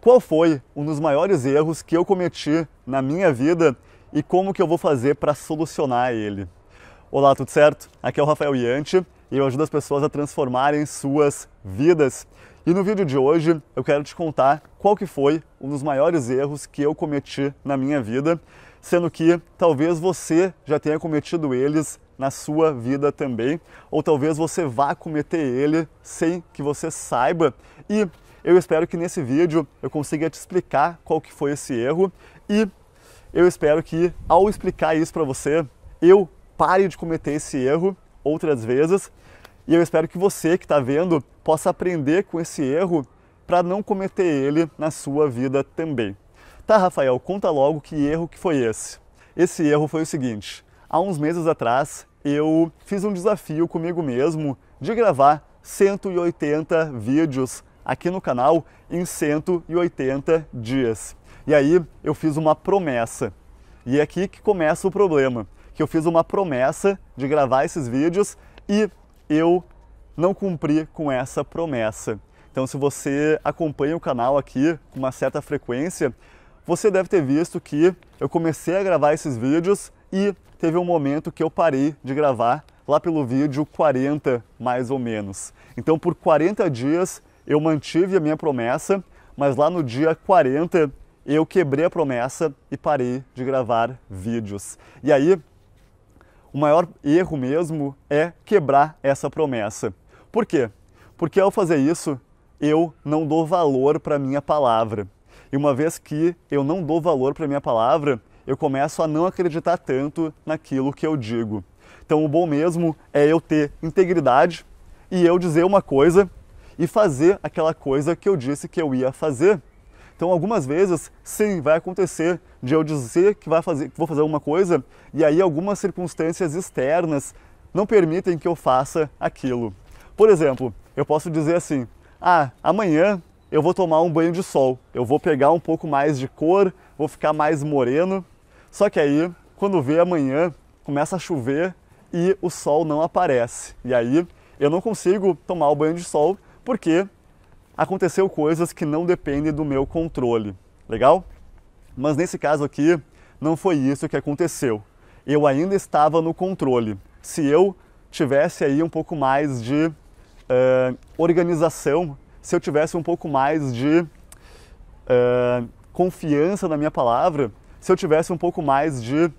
qual foi um dos maiores erros que eu cometi na minha vida e como que eu vou fazer para solucionar ele. Olá, tudo certo? Aqui é o Rafael Yanti e eu ajudo as pessoas a transformarem suas vidas. E no vídeo de hoje eu quero te contar qual que foi um dos maiores erros que eu cometi na minha vida, sendo que talvez você já tenha cometido eles na sua vida também, ou talvez você vá cometer ele sem que você saiba e eu espero que nesse vídeo eu consiga te explicar qual que foi esse erro e eu espero que ao explicar isso para você, eu pare de cometer esse erro outras vezes e eu espero que você que está vendo possa aprender com esse erro para não cometer ele na sua vida também. Tá, Rafael, conta logo que erro que foi esse. Esse erro foi o seguinte: há uns meses atrás eu fiz um desafio comigo mesmo de gravar 180 vídeos aqui no canal em 180 dias. E aí eu fiz uma promessa. E é aqui que começa o problema, que eu fiz uma promessa de gravar esses vídeos e eu não cumpri com essa promessa. Então, se você acompanha o canal aqui com uma certa frequência, você deve ter visto que eu comecei a gravar esses vídeos e teve um momento que eu parei de gravar lá pelo vídeo 40 mais ou menos. Então, por 40 dias eu mantive a minha promessa, mas lá no dia 40 eu quebrei a promessa e parei de gravar vídeos. E aí, o maior erro mesmo é quebrar essa promessa. Por quê? Porque ao fazer isso, eu não dou valor para minha palavra. E uma vez que eu não dou valor para minha palavra, eu começo a não acreditar tanto naquilo que eu digo. Então, o bom mesmo é eu ter integridade e eu dizer uma coisa e fazer aquela coisa que eu disse que eu ia fazer. Então, algumas vezes, sim, vai acontecer de eu dizer que, vai fazer, que vou fazer alguma coisa e aí algumas circunstâncias externas não permitem que eu faça aquilo. Por exemplo, eu posso dizer assim: ah, amanhã eu vou tomar um banho de sol, eu vou pegar um pouco mais de cor, vou ficar mais moreno. Só que aí, quando vê amanhã, começa a chover e o sol não aparece. E aí eu não consigo tomar o banho de sol porque aconteceu coisas que não dependem do meu controle. Legal? Mas nesse caso aqui, não foi isso que aconteceu. Eu ainda estava no controle. Se eu tivesse aí um pouco mais de uh, organização, se eu tivesse um pouco mais de uh, confiança na minha palavra, se eu tivesse um pouco mais de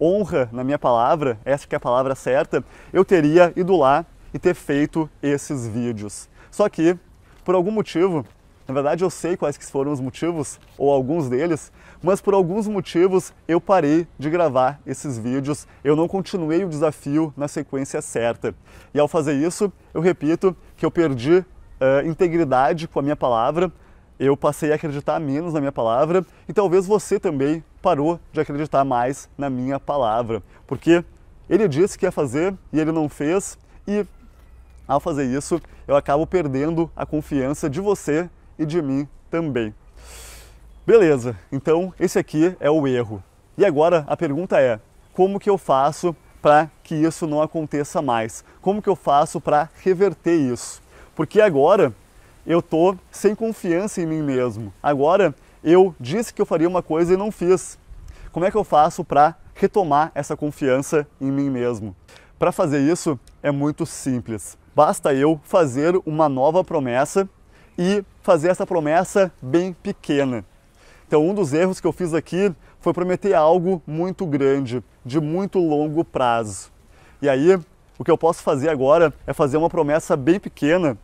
honra na minha palavra, essa que é a palavra certa, eu teria ido lá e ter feito esses vídeos. Só que, por algum motivo, na verdade eu sei quais que foram os motivos, ou alguns deles, mas por alguns motivos eu parei de gravar esses vídeos, eu não continuei o desafio na sequência certa. E ao fazer isso, eu repito que eu perdi uh, integridade com a minha palavra, eu passei a acreditar menos na minha palavra e talvez você também parou de acreditar mais na minha palavra, porque ele disse que ia fazer e ele não fez e ao fazer isso, eu acabo perdendo a confiança de você e de mim também. Beleza, então esse aqui é o erro. E agora a pergunta é: como que eu faço para que isso não aconteça mais? Como que eu faço para reverter isso? Porque agora eu tô sem confiança em mim mesmo. Agora eu disse que eu faria uma coisa e não fiz. Como é que eu faço para retomar essa confiança em mim mesmo? Para fazer isso é muito simples. Basta eu fazer uma nova promessa e fazer essa promessa bem pequena. Então, um dos erros que eu fiz aqui foi prometer algo muito grande, de muito longo prazo. E aí, o que eu posso fazer agora é fazer uma promessa bem pequena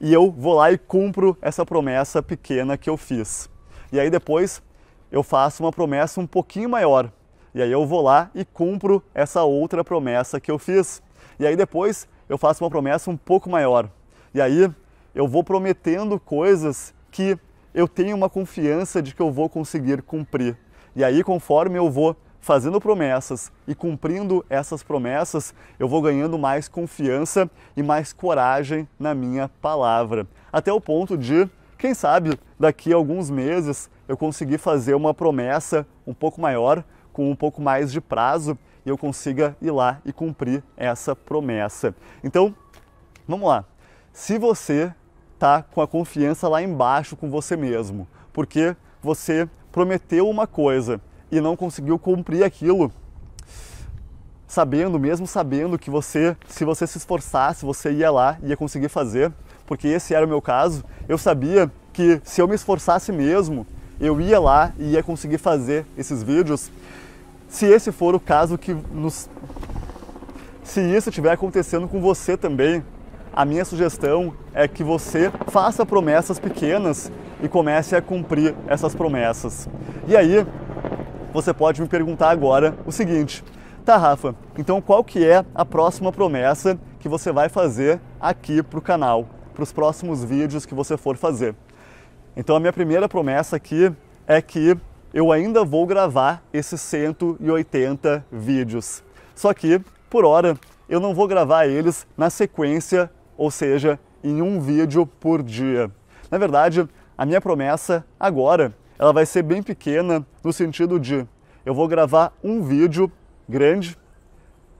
e eu vou lá e cumpro essa promessa pequena que eu fiz. E aí depois eu faço uma promessa um pouquinho maior. E aí eu vou lá e cumpro essa outra promessa que eu fiz. E aí depois eu faço uma promessa um pouco maior. E aí eu vou prometendo coisas que eu tenho uma confiança de que eu vou conseguir cumprir. E aí, conforme eu vou fazendo promessas e cumprindo essas promessas, eu vou ganhando mais confiança e mais coragem na minha palavra. Até o ponto de, quem sabe, daqui a alguns meses eu conseguir fazer uma promessa um pouco maior, com um pouco mais de prazo e eu consiga ir lá e cumprir essa promessa. Então, vamos lá. Se você tá com a confiança lá embaixo com você mesmo, porque você prometeu uma coisa e não conseguiu cumprir aquilo, sabendo, mesmo sabendo que você, se você se esforçasse, você ia lá e ia conseguir fazer, porque esse era o meu caso, eu sabia que se eu me esforçasse mesmo, eu ia lá e ia conseguir fazer esses vídeos se esse for o caso que nos. Se isso estiver acontecendo com você também, a minha sugestão é que você faça promessas pequenas e comece a cumprir essas promessas. E aí, você pode me perguntar agora o seguinte: Tá, Rafa, então qual que é a próxima promessa que você vai fazer aqui para o canal, para os próximos vídeos que você for fazer? Então a minha primeira promessa aqui é que eu ainda vou gravar esses 180 vídeos. Só que, por hora, eu não vou gravar eles na sequência, ou seja, em um vídeo por dia. Na verdade, a minha promessa agora, ela vai ser bem pequena no sentido de eu vou gravar um vídeo grande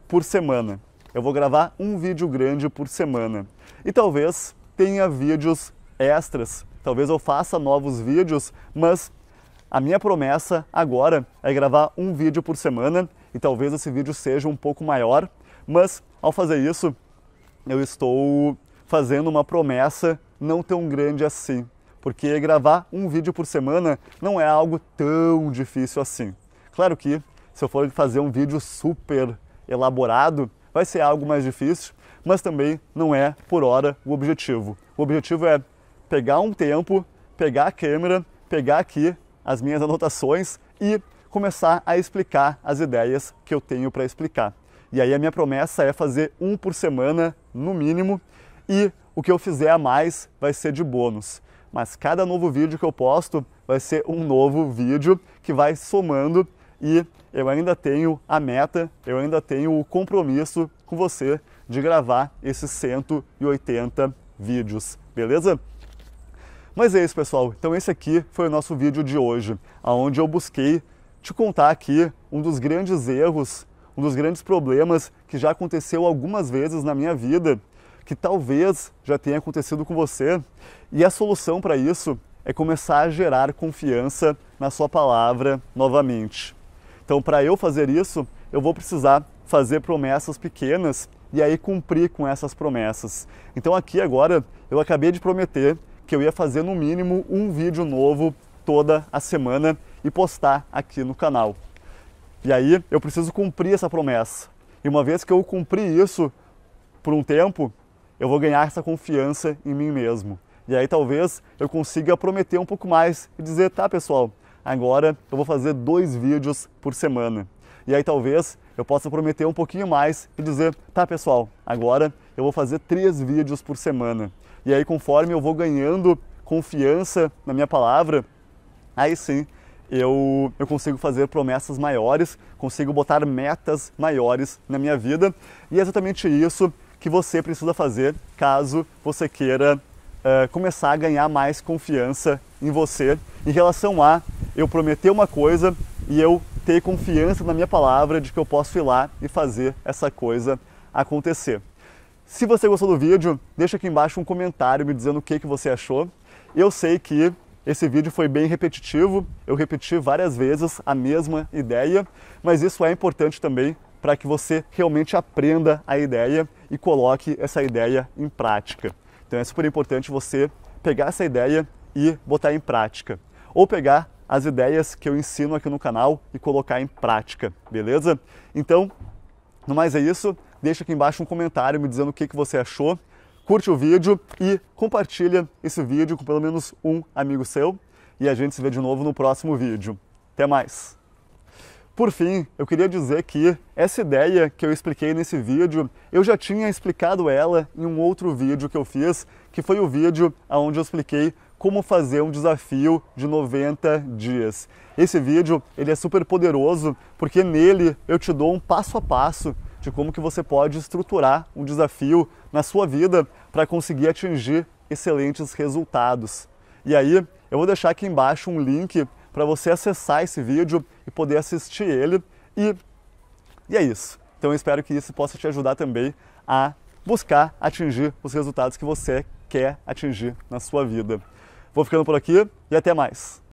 por semana. Eu vou gravar um vídeo grande por semana. E talvez tenha vídeos extras. Talvez eu faça novos vídeos, mas a minha promessa agora é gravar um vídeo por semana e talvez esse vídeo seja um pouco maior, mas ao fazer isso, eu estou fazendo uma promessa não tão grande assim, porque gravar um vídeo por semana não é algo tão difícil assim. Claro que se eu for fazer um vídeo super elaborado, vai ser algo mais difícil, mas também não é por hora o objetivo. O objetivo é pegar um tempo, pegar a câmera, pegar aqui as minhas anotações e começar a explicar as ideias que eu tenho para explicar. E aí a minha promessa é fazer um por semana, no mínimo, e o que eu fizer a mais vai ser de bônus. Mas cada novo vídeo que eu posto vai ser um novo vídeo que vai somando e eu ainda tenho a meta, eu ainda tenho o compromisso com você de gravar esses 180 vídeos, beleza? Mas é isso, pessoal. Então esse aqui foi o nosso vídeo de hoje, aonde eu busquei te contar aqui um dos grandes erros, um dos grandes problemas que já aconteceu algumas vezes na minha vida, que talvez já tenha acontecido com você. E a solução para isso é começar a gerar confiança na sua palavra novamente. Então, para eu fazer isso, eu vou precisar fazer promessas pequenas e aí cumprir com essas promessas. Então, aqui agora eu acabei de prometer que eu ia fazer no mínimo um vídeo novo toda a semana e postar aqui no canal. E aí eu preciso cumprir essa promessa. E uma vez que eu cumpri isso por um tempo, eu vou ganhar essa confiança em mim mesmo. E aí talvez eu consiga prometer um pouco mais e dizer, tá pessoal, agora eu vou fazer dois vídeos por semana. E aí talvez eu possa prometer um pouquinho mais e dizer, tá pessoal, agora eu vou fazer três vídeos por semana. E aí, conforme eu vou ganhando confiança na minha palavra, aí sim eu, eu consigo fazer promessas maiores, consigo botar metas maiores na minha vida. E é exatamente isso que você precisa fazer caso você queira uh, começar a ganhar mais confiança em você em relação a eu prometer uma coisa e eu ter confiança na minha palavra de que eu posso ir lá e fazer essa coisa acontecer. Se você gostou do vídeo, deixa aqui embaixo um comentário me dizendo o que, que você achou. Eu sei que esse vídeo foi bem repetitivo, eu repeti várias vezes a mesma ideia, mas isso é importante também para que você realmente aprenda a ideia e coloque essa ideia em prática. Então é super importante você pegar essa ideia e botar em prática. Ou pegar as ideias que eu ensino aqui no canal e colocar em prática, beleza? Então, no mais é isso. Deixa aqui embaixo um comentário me dizendo o que, que você achou. Curte o vídeo e compartilha esse vídeo com pelo menos um amigo seu. E a gente se vê de novo no próximo vídeo. Até mais! Por fim, eu queria dizer que essa ideia que eu expliquei nesse vídeo, eu já tinha explicado ela em um outro vídeo que eu fiz, que foi o vídeo onde eu expliquei como fazer um desafio de 90 dias. Esse vídeo ele é super poderoso porque nele eu te dou um passo a passo de como que você pode estruturar um desafio na sua vida para conseguir atingir excelentes resultados. E aí eu vou deixar aqui embaixo um link para você acessar esse vídeo e poder assistir ele e e é isso. Então eu espero que isso possa te ajudar também a buscar atingir os resultados que você quer atingir na sua vida. Vou ficando por aqui e até mais.